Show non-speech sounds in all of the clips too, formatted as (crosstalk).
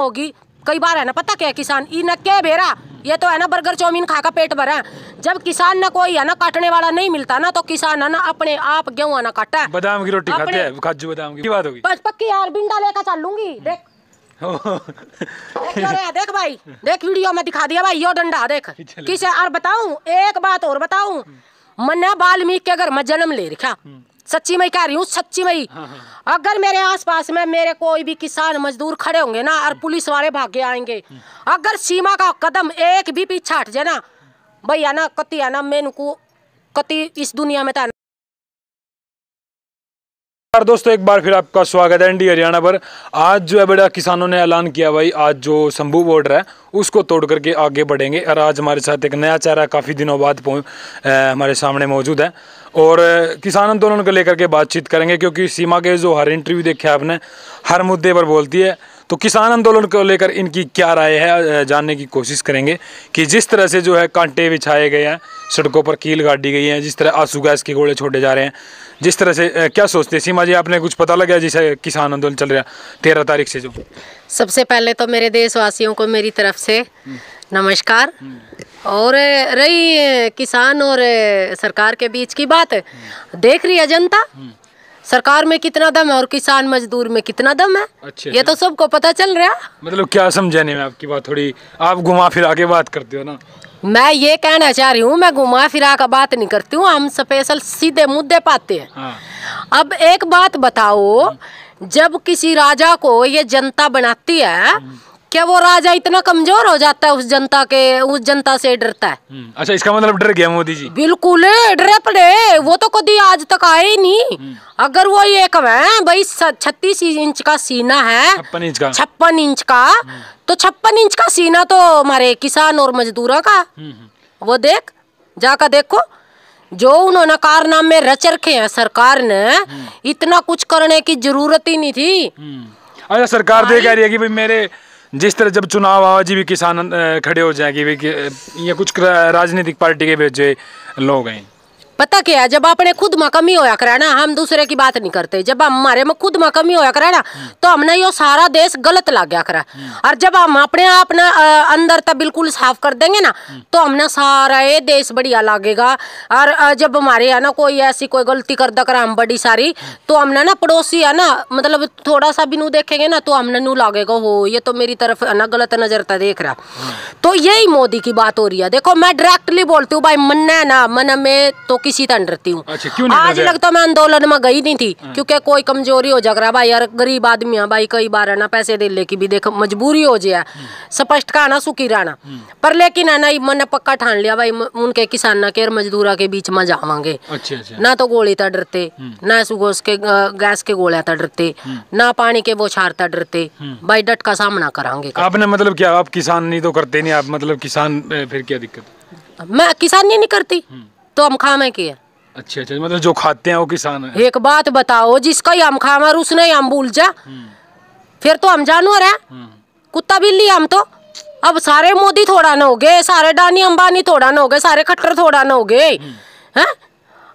होगी कई बार है ना पता क्या है किसान ई न भेरा ये तो है ना बर्गर चाउमीन खा का पेट भरा जब किसान ना कोई है ना काटने वाला नहीं मिलता ना तो किसान है ना अपने आप गेहूं ना काटा बादाम की रोटी खाते हैं काजू बादाम की बात होगी पक्की यार बिंडा लेकर चलूंगी देख देख, देख भाई देख वीडियो में दिखा दिया भाई यो डंडा देख (laughs) किसे और बताऊ एक बात और बताऊ मैंने वाल्मीकि के घर में जन्म ले रखा हम्म। सच्ची मई कह रही हूँ सच्ची मई हाँ, हाँ, हाँ। अगर मेरे आसपास में मेरे कोई भी किसान मजदूर खड़े होंगे ना और पुलिस वाले भागे आएंगे अगर सीमा का कदम एक भी पीछा हट जाए ना भैया ना कति आना मेनू को कति इस दुनिया में तो नमस्कार दोस्तों एक बार फिर आपका स्वागत है एनडी हरियाणा पर आज जो है बड़ा किसानों ने ऐलान किया भाई आज जो शंभू बॉर्डर है उसको तोड़ करके आगे बढ़ेंगे और आज हमारे साथ एक नया चेहरा काफ़ी दिनों बाद हमारे सामने मौजूद है और किसान आंदोलन को लेकर के बातचीत करेंगे क्योंकि सीमा के जो हर इंटरव्यू देखे आपने हर मुद्दे पर बोलती है तो किसान आंदोलन को लेकर इनकी क्या राय है जानने की कोशिश करेंगे कि जिस तरह से जो है कांटे बिछाए गए हैं सड़कों पर कील गाड़ी गई है जिस तरह आंसू गैस के गोले छोड़े जा रहे हैं जिस तरह से क्या सोचते हैं सीमा जी आपने कुछ पता लगा जिसे किसान आंदोलन चल रहा है तेरह तारीख से जो सबसे पहले तो मेरे देशवासियों को मेरी तरफ से नमस्कार और रही किसान और सरकार के बीच की बात देख रही है जनता सरकार में कितना दम है और किसान मजदूर में कितना दम है अच्छा, ये अच्छा। तो सबको पता चल रहा मतलब क्या समझाने में आपकी बात थोड़ी आप घुमा फिरा के बात करते हो ना मैं ये कहना चाह रही हूँ मैं घुमा फिरा का बात नहीं करती हूँ हम स्पेशल सीधे मुद्दे पाते हैं हाँ। अब एक बात बताओ हाँ। जब किसी राजा को ये जनता बनाती है हाँ। क्या वो राजा इतना कमजोर हो जाता है उस जनता के उस जनता से डरता है हम्म, अच्छा इसका मतलब डर गया मोदी जी बिल्कुल डरे पड़े वो तो कभी आज तक आए ही नहीं हम्म। अगर वो ये है भाई छत्तीस इंच का सीना है छप्पन इंच का हम्म। तो छप्पन इंच का सीना तो हमारे किसान और मजदूरों का वो देख जाकर देखो जो उन्होंने कारनामे रच रखे हैं सरकार ने इतना कुछ करने की जरूरत ही नहीं थी अच्छा सरकार देख रही है कि भाई मेरे जिस तरह जब चुनाव आवा जी भी किसान खड़े हो जाएंगे ये कुछ राजनीतिक पार्टी के जो लोग हैं पता क्या है जब अपने खुद में कमी होया करा ना हम दूसरे की बात नहीं करते जब हमारे में खुद में कमी होया करा ना तो हमने यो सारा देश गलत ला गया करा और जब हम अपने आप ना अंदर तक बिल्कुल साफ कर देंगे ना तो हमने सारा ये देश बढ़िया लगेगा और जब हमारे है ना कोई ऐसी कोई गलती कर दे करा हम बड़ी सारी तो हमने ना पड़ोसी है ना मतलब थोड़ा सा भी नू देखेंगे ना तो हमने नू लागेगा हो ये तो मेरी तरफ ना गलत नजर था देख रहा तो यही मोदी की बात हो रही है देखो मैं डायरेक्टली बोलती हूँ भाई मन ना मन में तो किसी इसी तरह डरती हूँ अच्छा, आज तो मैं आंदोलन में गई नहीं थी हाँ। क्योंकि कोई कमजोरी हो जा भाई यार गरीब आदमी है भाई कई बार है ना पैसे दे लेके भी देख मजबूरी हो जाए हम्म। स्पष्ट का ना सुखी रहना हम्म। पर लेकिन है ना मैंने पक्का ठान लिया भाई उनके किसान के मजदूरा के बीच में जावागे अच्छा, अच्छा। ना तो गोली था डरते हम्म। ना सुगोश के गैस के गोलियां था डरते ना पानी के वो छारता डरते भाई डट का सामना करांगे आपने मतलब क्या आप किसान नहीं तो करते नहीं आप मतलब किसान फिर क्या दिक्कत मैं किसान नहीं करती तो हम खामे अच्छा अच्छा मतलब जो खाते हैं वो किसान है एक बात बताओ जिसका ही हम खामर उसने हम भूल जा हम्म। फिर तो हम जानवर है हम्म। कुत्ता बिल्ली हम तो अब सारे मोदी थोड़ा ना हो गए सारे डानी अंबानी थोड़ा ना हो गए सारे खट्टर थोड़ा ना हो गए हम्म। हैं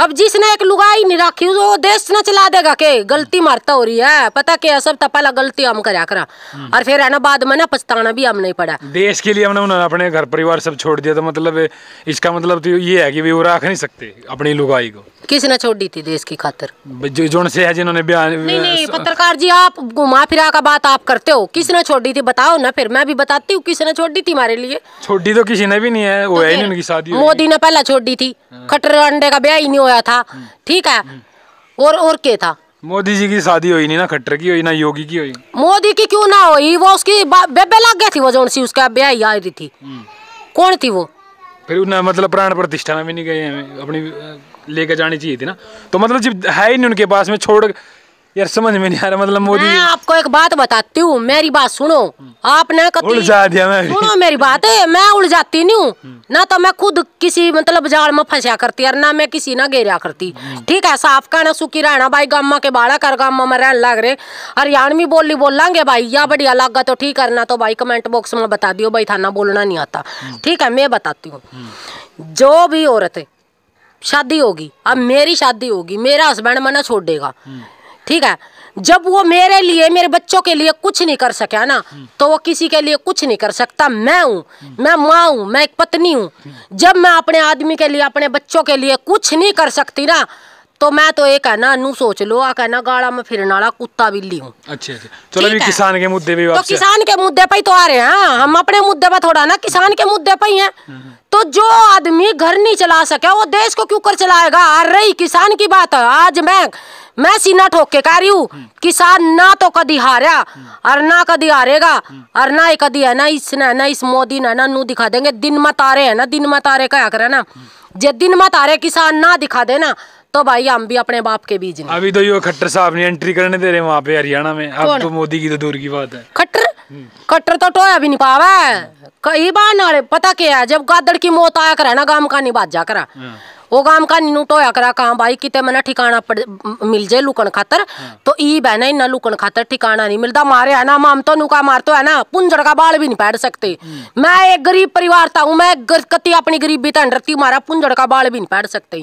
अब जिसने एक लुगाई नहीं रखी वो देश न चला देगा के गलती मारता हो रही है पता क्या सब तपाला गलती हम करा करा हम्म। और फिर है ना बाद में ना पछताना भी हम नहीं पड़ा देश के लिए हमने उन्होंने अपने घर परिवार सब छोड़ दिया तो मतलब इसका मतलब तो ये है कि वे वो रख नहीं सकते अपनी लुगाई को किसने दी थी देश की खातर जो से है जिन्होंने बयान नहीं नहीं पत्रकार जी आप घुमा फिरा का बात आप करते हो किसने दी थी बताओ ना फिर मैं भी बताती हूँ किसने छोड़ दी थी हमारे लिए दी तो किसी ने भी नहीं है वो तो है नहीं उनकी शादी मोदी ने पहला दी थी हाँ। खटर अंडे का ब्याह ही नहीं होया था हम्म। ठीक है हम्म। और और के था मोदी जी की शादी हुई नहीं ना खट्टर की हुई ना योगी की हुई मोदी की क्यों ना हुई वो उसकी बेबे लग गई थी वो जो सी उसका ब्याह ही आ रही थी हम्म। कौन थी वो फिर उन्हें मतलब प्राण प्रतिष्ठा में भी नहीं गए हमें अपनी लेके जानी चाहिए थी ना तो मतलब जब है ही नहीं उनके पास में छोड़ यार समझ में नहीं आ रहा मतलब मोदी मैं आपको एक बात बताती हूँ मेरी बात सुनो आपने उलझा दिया मैं सुनो मेरी बात है मैं उलझाती नहीं हूँ हम्म। ना तो मैं खुद किसी मतलब जाल में फंसा करती यार ना मैं किसी ना घेरा करती हम्म। ठीक है साफ कहना सुखी रहना भाई गामा के बाड़ा कर गामा में रहने लग रहे हरियाणवी बोली बोलेंगे भाई या बढ़िया लागा तो ठीक करना तो भाई कमेंट बॉक्स में बता दियो भाई थाना बोलना नहीं आता हम्म। ठीक है मैं बताती हूँ जो भी औरत शादी होगी अब मेरी शादी होगी मेरा हस्बैंड मना छोड़ देगा ठीक है जब वो मेरे लिए मेरे बच्चों के लिए कुछ नहीं कर सके ना तो वो किसी के लिए कुछ नहीं कर सकता मैं हूँ मैं माँ हूँ मैं एक पत्नी हूँ जब मैं अपने आदमी के लिए अपने बच्चों के लिए कुछ नहीं कर सकती ना तो मैं तो ये कहना अनु सोच लो आ कहना गाड़ा में फिरने वाला कुत्ता बिल्ली हूँ अच्छा, अच्छा। चलो भी किसान के मुद्दे भी तो किसान के मुद्दे पर तो आ रहे हैं हाँ। हम अपने मुद्दे पर थोड़ा ना किसान के मुद्दे पर ही हैं हम्म, हम्म। तो जो आदमी घर नहीं चला सके वो देश को क्यों कर चलाएगा आ रही किसान की बात है आज मैं मैं सीना ठोक के कह रही हूँ हम्म। किसान ना तो कभी हारा और ना कभी हारेगा और ना ही कभी है ना इसने ना इस मोदी ने ना नू दिखा देंगे दिन मत आ रहे है ना दिन मत आ रहे क्या करे ना जे दिन मत आ रहे किसान ना दिखा देना तो भाई हम भी अपने बाप के बीज अभी तो ये खट्टर साहब ने एंट्री करने दे रहे वहाँ पे हरियाणा में अब तो मोदी की तो दूर की बात है खट्टर हम्म। खट्टर तो टोया भी नहीं पावा कई बार ना पता क्या है जब गादड़ की मौत आया करा ना गांव का नहीं बात जा करा हाँ। वो गांव का निनु टोया करा कहा भाई कितने मना ठिकाना पड़ मिल जाए लुकन खातर तो ई बहन है इन्ना लुकन खातर ठिकाना नहीं मिलता मारे है ना माम तो नुका मार तो है ना पुंजड़ का बाल भी नहीं पैर सकते मैं एक गरीब परिवार था हूँ मैं कति अपनी गरीबी तो अंडरती मारा पुंजड़ का बाल भी नहीं पैर सकते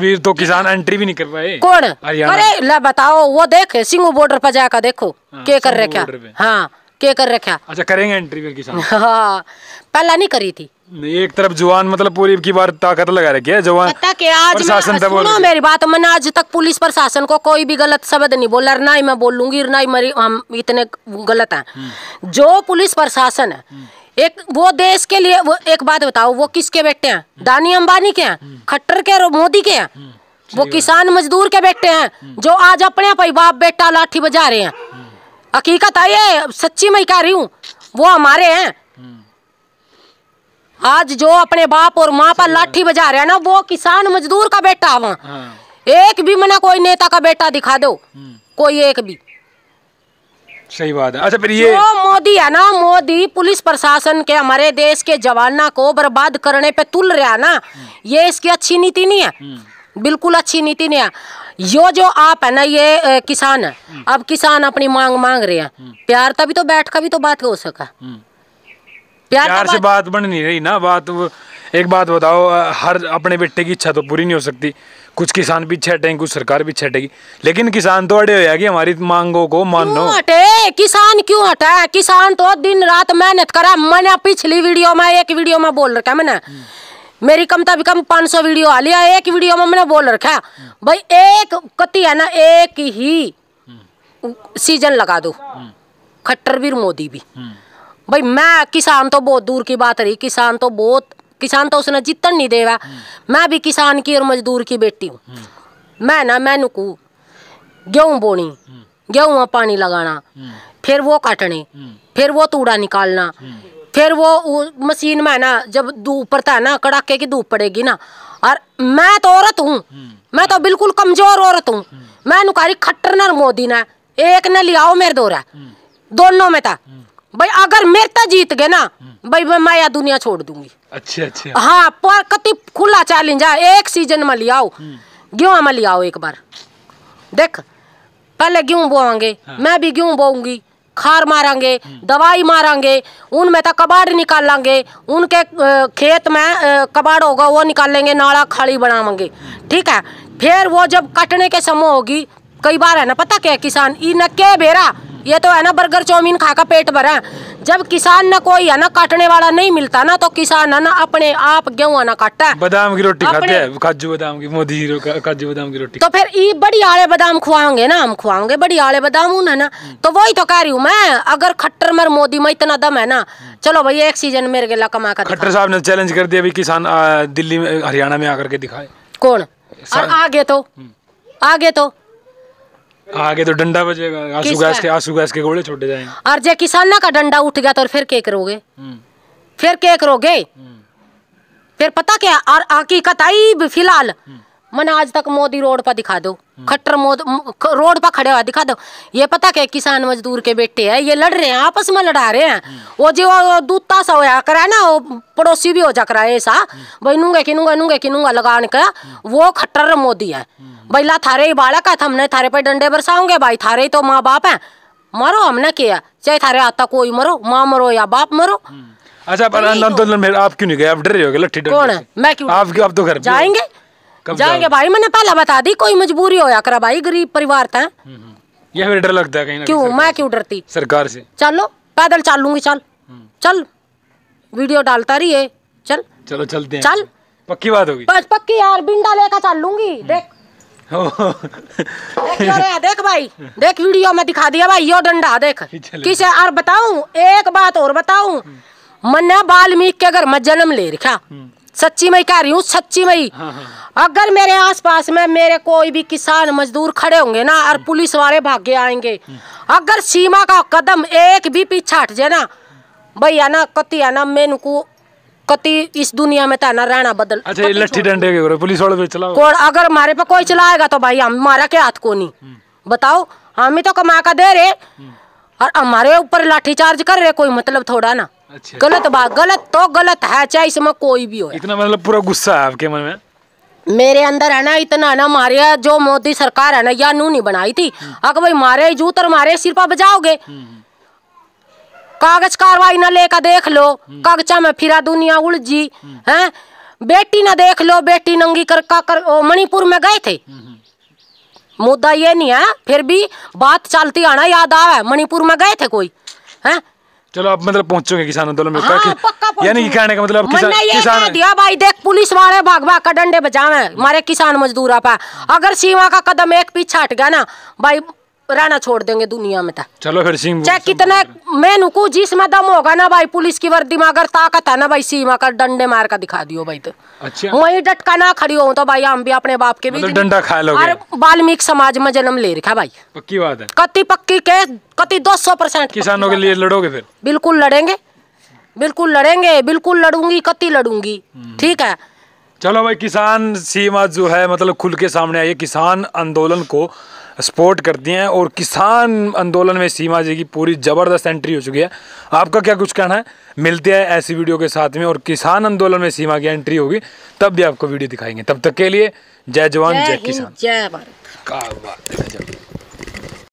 अभी तो किसान एंट्री भी नहीं कर पाए कौन अरे ले बताओ वो देख सिंह बॉर्डर पर जाकर देखो के कर रखा हाँ के कर रखा अच्छा करेंगे एंट्री किसान हाँ पहला नहीं करी थी एक तरफ जवान मतलब पूरी की बार ताकत लगा रखी है जवान प्रशासन मैं, सुनो मेरी बात मैंने आज तक पुलिस प्रशासन को कोई भी गलत शब्द नहीं बोला ना ही मैं बोलूंगी ना ही मेरी हम इतने गलत हैं हम्म। जो पुलिस प्रशासन है हम्म। एक वो देश के लिए वो एक बात बताओ वो किसके बेटे हैं हम्म। दानी अंबानी के हैं खट्टर के और मोदी के हैं वो किसान मजदूर के बेटे हैं जो आज अपने भाई बाप बेटा लाठी बजा रहे हैं हकीकत आई है सच्ची मैं कह रही हूँ वो हमारे हैं आज जो अपने बाप और माँ पर लाठी बजा रहे हैं ना वो किसान मजदूर का बेटा वहाँ हाँ। एक भी मना कोई नेता का बेटा दिखा दो हम्म। कोई एक भी सही बात है अच्छा फिर ये मोदी है ना मोदी पुलिस प्रशासन के हमारे देश के जवाना को बर्बाद करने पे तुल रहा ना हम्म। ये इसकी अच्छी नीति नहीं है हम्म। बिल्कुल अच्छी नीति नहीं है यो जो आप है ना ये किसान है अब किसान अपनी मांग मांग रहे हैं प्यार तभी तो बैठ का भी तो बात हो सका प्यार, प्यार से बात बन नहीं रही ना बात एक बात बताओ हर अपने बेटे की इच्छा तो पूरी नहीं हो सकती कुछ किसान पीछे हटेंगे कुछ सरकार पीछे हटेगी लेकिन किसान तो अड़े हो जाएगी हमारी मांगों को मानो हटे किसान क्यों हटा किसान तो दिन रात मेहनत करा मैंने पिछली वीडियो में एक वीडियो में बोल रखा मैंने मेरी कम तभी कम पांच सौ वीडियो आ लिया एक वीडियो में मैंने बोल रखा भाई एक कति है ना एक ही हम्म। सीजन लगा दो हम्म। खट्टर भी मोदी भी हम्म। भाई मैं किसान तो बहुत दूर की बात रही किसान तो बहुत किसान तो उसने जितन नहीं देवा मैं भी किसान की और मजदूर की बेटी हूँ मैं ना मैं नुकू गेहूं बोनी गेहूं में पानी लगाना फिर वो काटने फिर वो तूड़ा निकालना फिर वो मशीन में ना जब धूप पड़ता है ना कड़ाके की धूप पड़ेगी ना और मैं तो औरत हूँ मैं तो बिल्कुल कमजोर औरत हूँ मैं नुकारी खट्टर न मोदी ना एक ने लियाओ मेरे दो दोनों में था भाई अगर तो जीत गए ना भाई मैं माया दुनिया छोड़ दूंगी अच्छा अच्छा हाँ पर कति खुला चैलेंज है एक सीजन में लियाओ हम्म। गेहूं में लियाओ एक बार देख पहले गेहूं बोआंगे हाँ। मैं भी गेहूं बोऊंगी खार मारेंगे दवाई मारेंगे उनमें तो कबाड़ निकालेंगे उनके खेत में कबाड़ होगा वो निकालेंगे नाला खाली बनावेंगे ठीक है फिर वो जब कटने के समय होगी कई बार है ना पता क्या किसान ई न के बेरा ये तो है ना बर्गर चाउमीन खाकर पेट भरा जब किसान ना कोई है ना काटने वाला नहीं मिलता ना तो किसान है ना अपने आप गेहूं आना काटता है बादाम की रोटी खाते हैं काजू बादाम की मोदी काजू बादाम की रोटी तो फिर ये बड़ी आले बादाम खुआओगे ना हम खुआओगे बड़ी आले बादाम है ना तो वही तो कह रही हूँ मैं अगर खट्टर मर मोदी में इतना दम है ना चलो भैया एक सीजन मेरे गेला कमा कर खट्टर साहब ने चैलेंज कर दिया किसान दिल्ली में हरियाणा में आकर के दिखाए कौन आगे तो हम्म। आगे तो आगे तो डंडा बजेगा आंसू गैस के आंसू गैस के गोले छोटे जाएंगे और जे किसाना का डंडा उठ गया तो फिर क्या करोगे हम्म। फिर क्या करोगे हम्म। फिर पता क्या और हकीकत आई फिलहाल मैंने हम्म। आज तक मोदी रोड पर दिखा दो खट्टर मोद रोड पर खड़े हुआ दिखा दो ये पता क्या किसान मजदूर के बेटे हैं ये लड़ रहे हैं आपस में लड़ा रहे हैं वो जो दूता सा होया करा ना वो पड़ोसी भी हो जा करा ऐसा भाई नूंगे किनूंगा नूंगे किनूंगा लगा का वो खट्टर मोदी है बैला थारे ही बाड़क है हमने थारे पे डंडे बरसाऊंगे भाई थारे ही तो माँ बाप है मरो हमने किया चाहे थारे आता कोई मरो माँ मरो या बाप मरो हम्म। अच्छा आप तो- आंदोलन में आप क्यों नहीं गए आप डर रहे हो लट्ठी कौन है मैं क्यों आप आप तो घर जाएंगे जाएंगे भाई मैंने पहला बता दी कोई मजबूरी हो या करा भाई गरीब परिवार था तो हम्म, हम्म। यह मेरे डर लगता है कहीं क्यों मैं क्यों डरती सरकार से चलो पैदल लूंगी चल चल वीडियो डालता रही है चल चलो चलते हैं चल पक्की बात होगी पक्की यार बिंडा लेकर चल लूंगी देख देख, (laughs) देख भाई देख वीडियो में दिखा दिया भाई यो डंडा देख (laughs) किसे और बताऊ एक बात और बताऊ मन वाल्मीकि के घर में जन्म ले रखा हम्म। सच्ची मई कह रही हूँ सच्ची मई हाँ, हाँ। अगर मेरे आसपास में मेरे कोई भी किसान मजदूर खड़े होंगे ना और हम्म। पुलिस वाले भाग्य आएंगे हम्म। अगर सीमा का कदम एक भी पीछा हट जाए ना भैया ना कतिया ना मेनू को कति इस दुनिया में था ना रहना बदल अच्छा लट्ठी डंडे के पुलिस वाले चलाओ अगर हमारे पे कोई चलाएगा तो भाई हम हमारा के हाथ को नहीं हम्म। बताओ हम ही तो कमा का दे रहे हम्म। और हमारे ऊपर लाठी चार्ज कर रहे कोई मतलब थोड़ा ना अच्छा। गलत बात गलत तो गलत है चाहे इसमें कोई भी हो इतना मतलब पूरा गुस्सा है आपके मन में मेरे अंदर है ना इतना ना मारे जो मोदी सरकार है ना यह नू नहीं बनाई थी हम्म। अगर भाई मारे जूतर मारे सिर पर बजाओगे कागज कार्रवाई न लेकर देख लो कागजा में फिरा दुनिया उलझी है बेटी न देख लो बेटी नंगी कर, का कर मणिपुर में गए थे हम्म, हम्म। मुद्दा ये नहीं है फिर भी बात चलती आना याद आ मणिपुर में गए थे कोई है चलो आप मतलब पहुंचोगे किसान आंदोलन में हाँ, यानी कहने का मतलब किसान किसान दिया भाई देख पुलिस वाले भाग भाग का डंडे बजावे हमारे किसान मजदूर आप अगर सीमा का कदम एक पीछे हट गया ना भाई रहना छोड़ देंगे दुनिया में था चलो फिर सिंह चाहे कितना मैं नुकू जिसमें दम होगा ना भाई पुलिस की वर्दी में अगर ताकत है ना भाई सीमा कर डंडे मार कर दिखा दियो भाई तो अच्छा वही डटका ना खड़ी हो तो भाई हम भी अपने बाप के भी मतलब डंडा खा लो वाल्मीकि समाज में जन्म ले रखा भाई पक्की बात है कति पक्की के कति दो सौ परसेंट किसानों के लिए लड़ोगे फिर बिल्कुल लड़ेंगे बिल्कुल लड़ेंगे बिल्कुल लड़ूंगी कति लड़ूंगी हम्म। ठीक है चलो भाई किसान सीमा जो है मतलब खुल के सामने आई किसान आंदोलन को सपोर्ट करती हैं और किसान आंदोलन में सीमा जी की पूरी ज़बरदस्त एंट्री हो चुकी है आपका क्या कुछ कहना है मिलते हैं ऐसी वीडियो के साथ में और किसान आंदोलन में सीमा की एंट्री होगी तब भी आपको वीडियो दिखाएंगे तब तक के लिए जय जवान जय किसान जय भारत